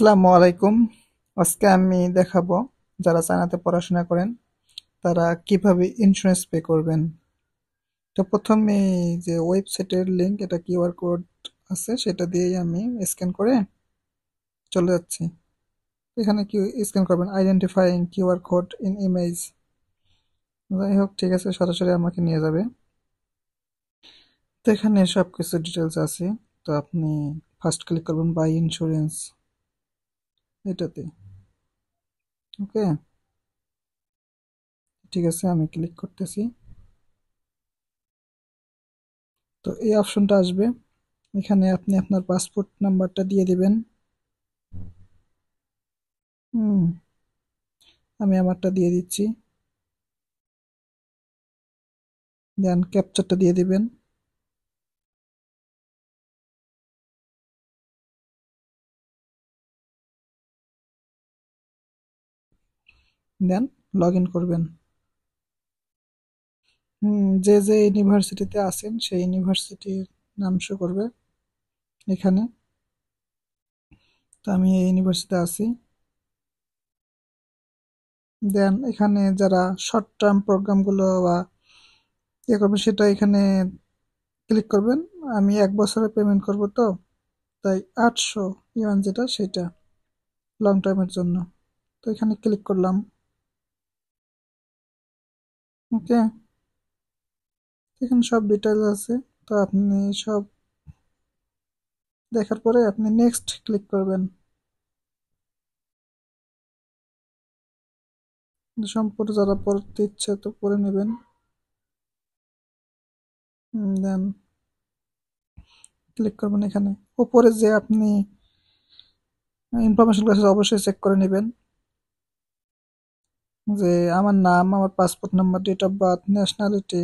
আসসালামু আলাইকুম আজকে আমি দেখাবো যারা চায়নাতে পড়াশোনা করেন তারা কিভাবে ইন্স্যুরেন্স পে করবেন তো প্রথমে যে ওয়েবসাইটের লিঙ্ক এটা কিউআর কোড আছে সেটা দিয়েই আমি স্ক্যান করে চলে যাচ্ছি এখানে কি স্ক্যান করবেন identifying QR code in image যাই হোক ঠিক আছে সরাসরি আমাকে নিয়ে যাবে তো এখানে সব কিছু ডিটেলস আছে তো আপনি ফার্স্ট ক্লিক করবেন বাই ইন্স্যুরেন্স এটাতে ওকে ঠিক আছে আমি ক্লিক করতেছি তো এই অপশনটা আসবে এখানে আপনি আপনার পাসপোর্ট নাম্বারটা দিয়ে দিবেন হুম আমি আমারটা দিয়ে দিচ্ছি দেন ক্যাপচারটা দিয়ে দিবেন দেন লগ ইন করবেন যে যে ইউনিভার্সিটিতে আছেন সেই ইউনিভার্সিটির নাম শো করবে এখানে তো আমি এই ইউনিভার্সিটিতে আছি দেন এখানে যারা শর্ট টার্ম প্রোগ্রামগুলো বা ইয়ে করবেন সেটা এখানে ক্লিক করবেন আমি এক বছরে পেমেন্ট করব তো তাই আটশো ইমান যেটা সেটা লং টার্মের জন্য তো এখানে ক্লিক করলাম ওকে এখানে সব ডিটেলস আছে তো আপনি সব দেখার পরে আপনি নেক্সট ক্লিক করবেন সম্পর্কে যারা পড়তে ইচ্ছে তো করে নেবেন দেন ক্লিক করবেন এখানে উপরে যে আপনি ইনফরমেশন ক্লাসে অবশ্যই চেক করে নেবেন যে আমার নাম আমার passport number date of birth nationality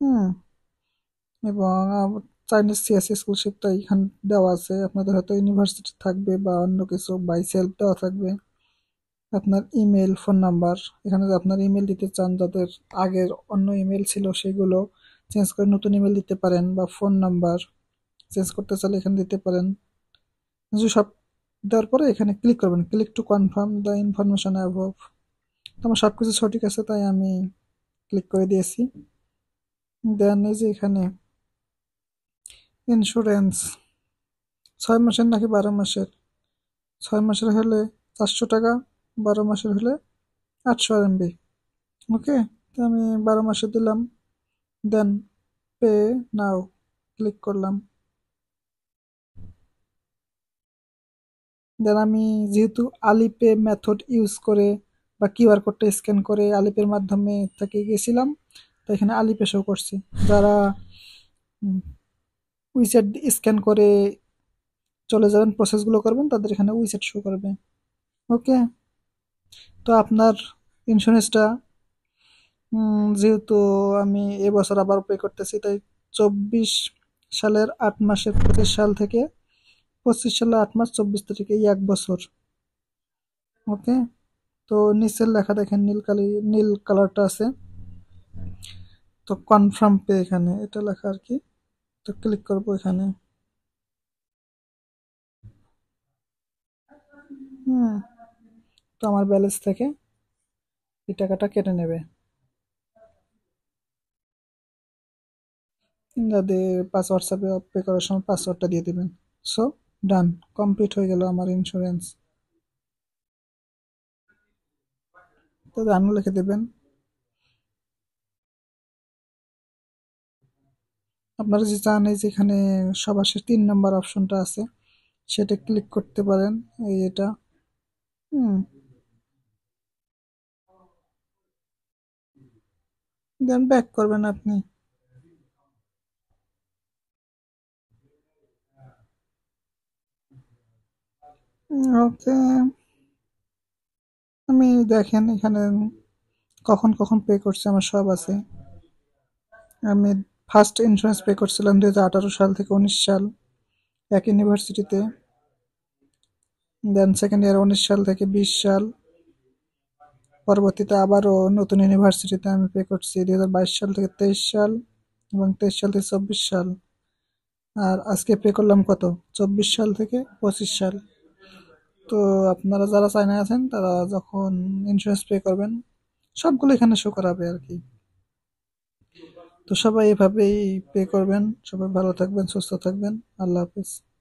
hmm এবং চাইনিজ সিএসসি স্কুলশিপটা এখানে দেওয়া আছে আপনাদের হয়তো ইউনিভার্সিটি থাকবে বা অন্য কিছু বাই সেলফ দেওয়া থাকবে আপনার ইমেল ফোন নাম্বার এখানে আপনার ইমেল দিতে চান যাদের আগের অন্য ইমেল ছিল সেগুলো চেঞ্জ করে নতুন ইমেল দিতে পারেন বা ফোন নাম্বার চেঞ্জ করতে চাইলে এখানে দিতে পারেন সব দেওয়ার পরে এখানে ক্লিক করবেন click to confirm the information অ্যাভ আমার সব কিছু সঠিক আছে তাই আমি ক্লিক করে দিয়েছি দেন এই যে এখানে ইন্স্যুরেন্স ছয় মাসের নাকি বারো মাসের ছয় মাসের হলে চারশো টাকা বারো মাসের হলে আটশো আর এমবি ওকে তো আমি বারো মাসে দিলাম দেন পে নাও ক্লিক করলাম দেন আমি যেহেতু আলিপে মেথড ইউজ করে বা কিউআর কোডটা স্ক্যান করে আলিপের মাধ্যমে থেকে গেছিলাম তো এখানে আলিপে শো করছি যারা উইসেট স্ক্যান করে চলে যাবেন প্রসেসগুলো করবেন তাদের এখানে উইসেট শো করবে ওকে তো আপনার ইন্স্যুরেন্সটা যেহেতু আমি এবছর আবার পে করতেছি তাই চব্বিশ সালের আট মাসে পঁচিশ সাল থেকে পঁচিশ সালের আট মাস চব্বিশ তারিখে এই এক বছর ওকে তো নিচের লেখা দেখেন নীল কালি নীল কালারটা আছে তো কনফার্ম পে এখানে এটা লেখা আর কি তো ক্লিক করবো এখানে হুম তো আমার ব্যালেন্স থেকে এই টাকাটা কেটে নেবে যাদের পাসওয়ার্ড সাপে পে করার সময় পাসওয়ার্ডটা দিয়ে দেবেন সো ডান কমপ্লিট হয়ে গেল আমার ইন্স্যুরেন্স তাদের লিখে দেবেন আপনারা যে চান এই যেখানে সবার শেষ তিন নম্বর অপশনটা আছে সেটা ক্লিক করতে পারেন এই এটা হুম দেন ব্যাক করবেন আপনি ওকে আমি দেখেন এখানে কখন কখন পে করছি আমার সব আছে আমি ফার্স্ট ইন্স্যুরেন্স পে করছিলাম দু হাজার সাল থেকে উনিশ সাল এক ইউনিভার্সিটিতে দেন সেকেন্ড ইয়ার উনিশ সাল থেকে বিশ সাল পরবর্তীতে আবারও নতুন ইউনিভার্সিটিতে আমি পে করছি দু সাল থেকে তেইশ সাল এবং তেইশ সাল থেকে চব্বিশ সাল আর আজকে পে করলাম কত চব্বিশ সাল থেকে পঁচিশ সাল তো আপনারা যারা চায়না আছেন তারা যখন ইন্স্যুরেন্স পে করবেন সবগুলো এখানে শো করাবে আর কি তো সবাই এভাবেই পে করবেন সবাই ভালো থাকবেন সুস্থ থাকবেন আল্লাহ হাফিজ